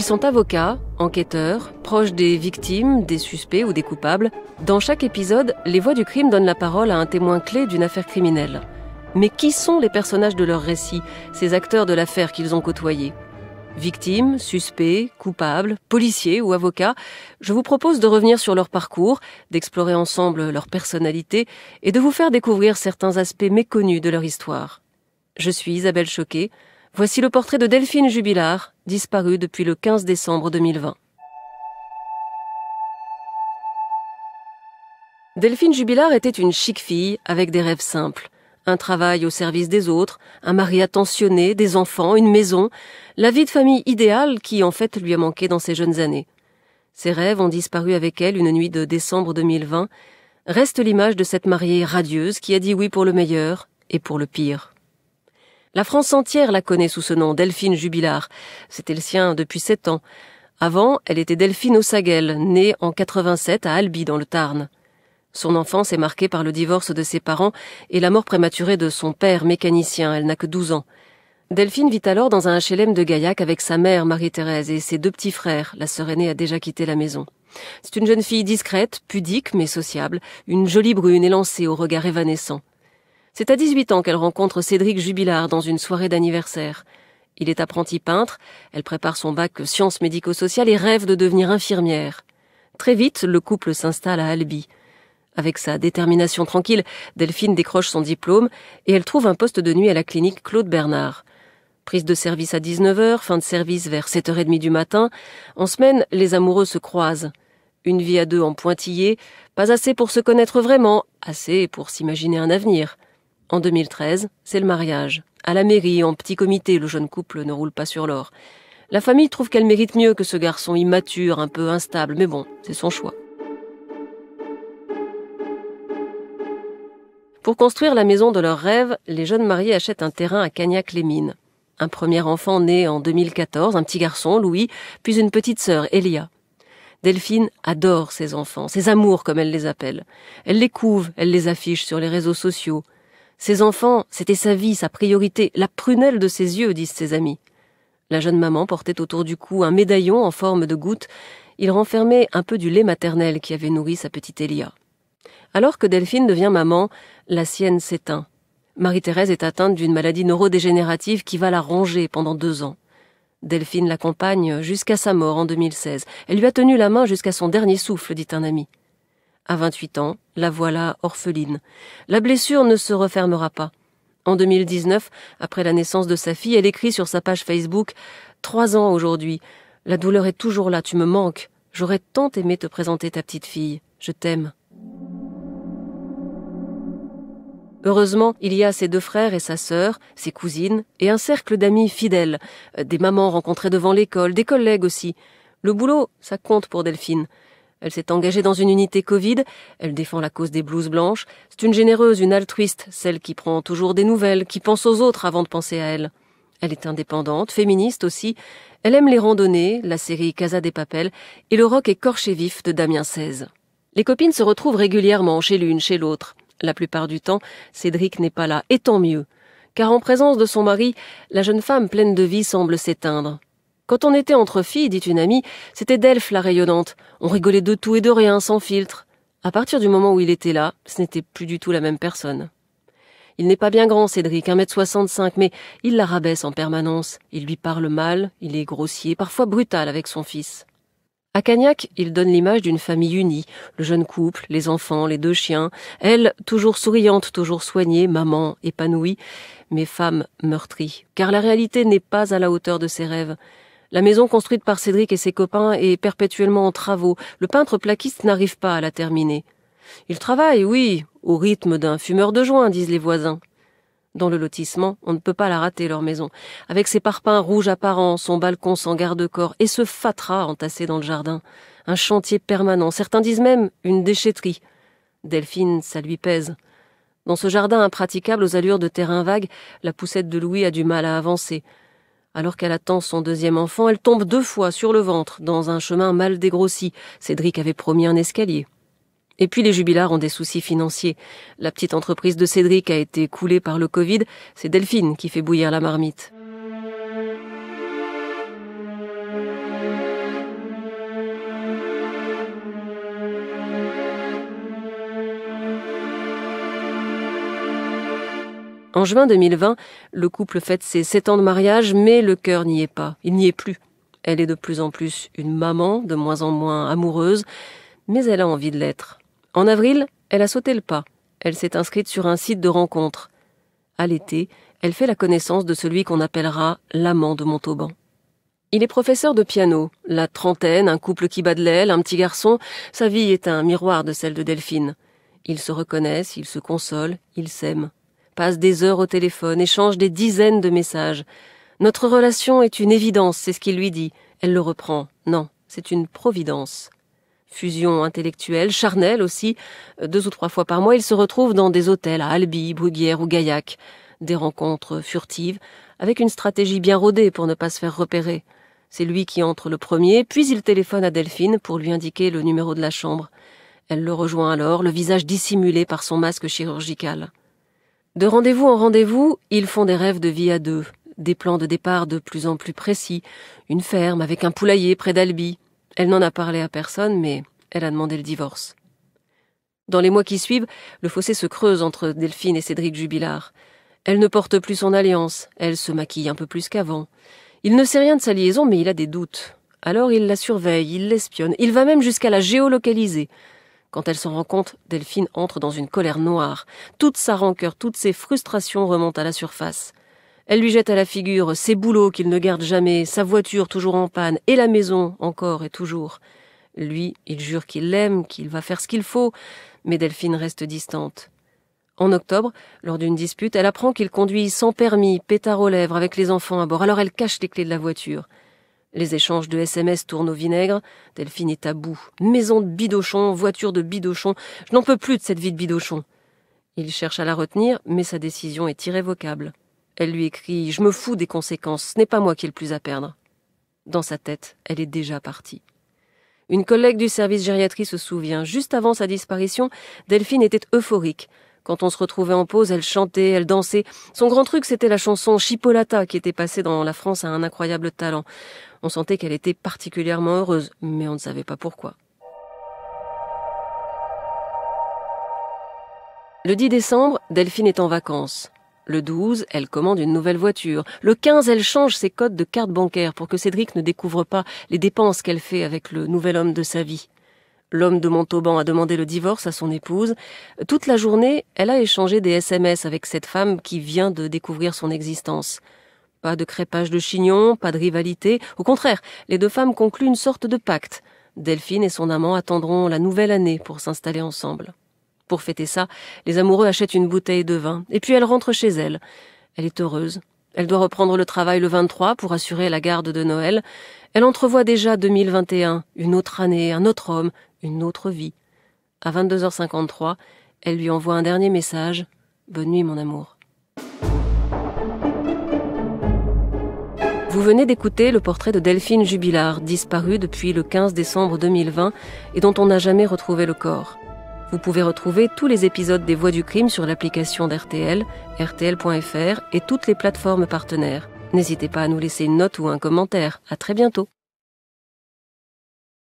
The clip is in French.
Ils sont avocats, enquêteurs, proches des victimes, des suspects ou des coupables. Dans chaque épisode, les voix du crime donnent la parole à un témoin clé d'une affaire criminelle. Mais qui sont les personnages de leur récit, ces acteurs de l'affaire qu'ils ont côtoyés Victimes, suspects, coupables, policiers ou avocats, je vous propose de revenir sur leur parcours, d'explorer ensemble leur personnalité et de vous faire découvrir certains aspects méconnus de leur histoire. Je suis Isabelle Choquet. Voici le portrait de Delphine Jubilard, disparue depuis le 15 décembre 2020. Delphine Jubilard était une chic fille avec des rêves simples. Un travail au service des autres, un mari attentionné, des enfants, une maison, la vie de famille idéale qui en fait lui a manqué dans ses jeunes années. Ses rêves ont disparu avec elle une nuit de décembre 2020. Reste l'image de cette mariée radieuse qui a dit oui pour le meilleur et pour le pire. La France entière la connaît sous ce nom, Delphine Jubilard. C'était le sien depuis sept ans. Avant, elle était Delphine Ossagel, née en 87 à Albi dans le Tarn. Son enfance est marquée par le divorce de ses parents et la mort prématurée de son père mécanicien. Elle n'a que 12 ans. Delphine vit alors dans un HLM de Gaillac avec sa mère Marie-Thérèse et ses deux petits frères. La sœur aînée a déjà quitté la maison. C'est une jeune fille discrète, pudique mais sociable, une jolie brune élancée au regard évanescent. C'est à 18 ans qu'elle rencontre Cédric Jubilard dans une soirée d'anniversaire. Il est apprenti peintre, elle prépare son bac sciences médico-sociales et rêve de devenir infirmière. Très vite, le couple s'installe à Albi. Avec sa détermination tranquille, Delphine décroche son diplôme et elle trouve un poste de nuit à la clinique Claude Bernard. Prise de service à 19h, fin de service vers 7h30 du matin, en semaine, les amoureux se croisent. Une vie à deux en pointillé, pas assez pour se connaître vraiment, assez pour s'imaginer un avenir. En 2013, c'est le mariage. À la mairie, en petit comité, le jeune couple ne roule pas sur l'or. La famille trouve qu'elle mérite mieux que ce garçon immature, un peu instable, mais bon, c'est son choix. Pour construire la maison de leurs rêves, les jeunes mariés achètent un terrain à Cagnac-les-Mines. Un premier enfant né en 2014, un petit garçon, Louis, puis une petite sœur, Elia. Delphine adore ses enfants, ses amours comme elle les appelle. Elle les couve, elle les affiche sur les réseaux sociaux. Ses enfants, c'était sa vie, sa priorité, la prunelle de ses yeux, disent ses amis. La jeune maman portait autour du cou un médaillon en forme de goutte. Il renfermait un peu du lait maternel qui avait nourri sa petite Elia. Alors que Delphine devient maman, la sienne s'éteint. Marie-Thérèse est atteinte d'une maladie neurodégénérative qui va la ronger pendant deux ans. Delphine l'accompagne jusqu'à sa mort en 2016. Elle lui a tenu la main jusqu'à son dernier souffle, dit un ami. À 28 ans, la voilà orpheline. La blessure ne se refermera pas. En 2019, après la naissance de sa fille, elle écrit sur sa page Facebook Trois ans aujourd'hui. La douleur est toujours là, tu me manques. J'aurais tant aimé te présenter ta petite fille. Je t'aime. Heureusement, il y a ses deux frères et sa sœur, ses cousines, et un cercle d'amis fidèles, euh, des mamans rencontrées devant l'école, des collègues aussi. Le boulot, ça compte pour Delphine. Elle s'est engagée dans une unité Covid. Elle défend la cause des blouses blanches. C'est une généreuse, une altruiste, celle qui prend toujours des nouvelles, qui pense aux autres avant de penser à elle. Elle est indépendante, féministe aussi. Elle aime les randonnées, la série Casa des Papels et le rock écorché vif de Damien XVI. Les copines se retrouvent régulièrement chez l'une, chez l'autre. La plupart du temps, Cédric n'est pas là, et tant mieux. Car en présence de son mari, la jeune femme pleine de vie semble s'éteindre. Quand on était entre filles, dit une amie, c'était Delphes la rayonnante. On rigolait de tout et de rien, sans filtre. À partir du moment où il était là, ce n'était plus du tout la même personne. Il n'est pas bien grand, Cédric, 1m65, mais il la rabaisse en permanence. Il lui parle mal, il est grossier, parfois brutal avec son fils. À Cagnac, il donne l'image d'une famille unie, le jeune couple, les enfants, les deux chiens, elle, toujours souriante, toujours soignée, maman, épanouie, mais femme meurtrie, car la réalité n'est pas à la hauteur de ses rêves. La maison construite par Cédric et ses copains est perpétuellement en travaux. Le peintre plaquiste n'arrive pas à la terminer. Il travaille, oui, au rythme d'un fumeur de joint, disent les voisins. Dans le lotissement, on ne peut pas la rater, leur maison, avec ses parpaings rouges apparents, son balcon sans garde-corps, et ce fatras entassé dans le jardin. Un chantier permanent, certains disent même une déchetterie. Delphine, ça lui pèse. Dans ce jardin impraticable aux allures de terrain vague, la poussette de Louis a du mal à avancer. Alors qu'elle attend son deuxième enfant, elle tombe deux fois sur le ventre, dans un chemin mal dégrossi. Cédric avait promis un escalier. Et puis les jubilards ont des soucis financiers. La petite entreprise de Cédric a été coulée par le Covid. C'est Delphine qui fait bouillir la marmite. En juin 2020, le couple fête ses sept ans de mariage, mais le cœur n'y est pas, il n'y est plus. Elle est de plus en plus une maman, de moins en moins amoureuse, mais elle a envie de l'être. En avril, elle a sauté le pas. Elle s'est inscrite sur un site de rencontre. À l'été, elle fait la connaissance de celui qu'on appellera l'amant de Montauban. Il est professeur de piano, la trentaine, un couple qui bat de l'aile, un petit garçon, sa vie est un miroir de celle de Delphine. Ils se reconnaissent, ils se consolent, ils s'aiment passe des heures au téléphone, échange des dizaines de messages. Notre relation est une évidence, c'est ce qu'il lui dit. Elle le reprend. Non, c'est une providence. Fusion intellectuelle, charnelle aussi. Euh, deux ou trois fois par mois, il se retrouve dans des hôtels à Albi, Bruguière ou Gaillac. Des rencontres furtives, avec une stratégie bien rodée pour ne pas se faire repérer. C'est lui qui entre le premier, puis il téléphone à Delphine pour lui indiquer le numéro de la chambre. Elle le rejoint alors, le visage dissimulé par son masque chirurgical. De rendez-vous en rendez-vous, ils font des rêves de vie à deux, des plans de départ de plus en plus précis, une ferme avec un poulailler près d'Albi. Elle n'en a parlé à personne, mais elle a demandé le divorce. Dans les mois qui suivent, le fossé se creuse entre Delphine et Cédric Jubilard. Elle ne porte plus son alliance, elle se maquille un peu plus qu'avant. Il ne sait rien de sa liaison, mais il a des doutes. Alors il la surveille, il l'espionne, il va même jusqu'à la géolocaliser. Quand elle s'en rend compte, Delphine entre dans une colère noire. Toute sa rancœur, toutes ses frustrations remontent à la surface. Elle lui jette à la figure ses boulots qu'il ne garde jamais, sa voiture toujours en panne, et la maison encore et toujours. Lui, il jure qu'il l'aime, qu'il va faire ce qu'il faut, mais Delphine reste distante. En octobre, lors d'une dispute, elle apprend qu'il conduit sans permis, pétard aux lèvres, avec les enfants à bord, alors elle cache les clés de la voiture. Les échanges de SMS tournent au vinaigre. Delphine est à bout. Maison de bidochon, voiture de bidochon. Je n'en peux plus de cette vie de bidochon. Il cherche à la retenir, mais sa décision est irrévocable. Elle lui écrit Je me fous des conséquences, ce n'est pas moi qui ai le plus à perdre. Dans sa tête, elle est déjà partie. Une collègue du service gériatrie se souvient. Juste avant sa disparition, Delphine était euphorique. Quand on se retrouvait en pause, elle chantait, elle dansait. Son grand truc, c'était la chanson Chipolata qui était passée dans la France à un incroyable talent. On sentait qu'elle était particulièrement heureuse, mais on ne savait pas pourquoi. Le 10 décembre, Delphine est en vacances. Le 12, elle commande une nouvelle voiture. Le 15, elle change ses codes de carte bancaire pour que Cédric ne découvre pas les dépenses qu'elle fait avec le nouvel homme de sa vie. L'homme de Montauban a demandé le divorce à son épouse. Toute la journée, elle a échangé des SMS avec cette femme qui vient de découvrir son existence. Pas de crépage de chignon, pas de rivalité. Au contraire, les deux femmes concluent une sorte de pacte. Delphine et son amant attendront la nouvelle année pour s'installer ensemble. Pour fêter ça, les amoureux achètent une bouteille de vin, et puis elle rentre chez elle. Elle est heureuse. Elle doit reprendre le travail le 23 pour assurer la garde de Noël. Elle entrevoit déjà 2021, une autre année, un autre homme, une autre vie. À 22h53, elle lui envoie un dernier message. Bonne nuit, mon amour. Vous venez d'écouter le portrait de Delphine Jubilard, disparue depuis le 15 décembre 2020 et dont on n'a jamais retrouvé le corps. Vous pouvez retrouver tous les épisodes des Voix du crime sur l'application d'RTL, rtl.fr et toutes les plateformes partenaires. N'hésitez pas à nous laisser une note ou un commentaire. À très bientôt.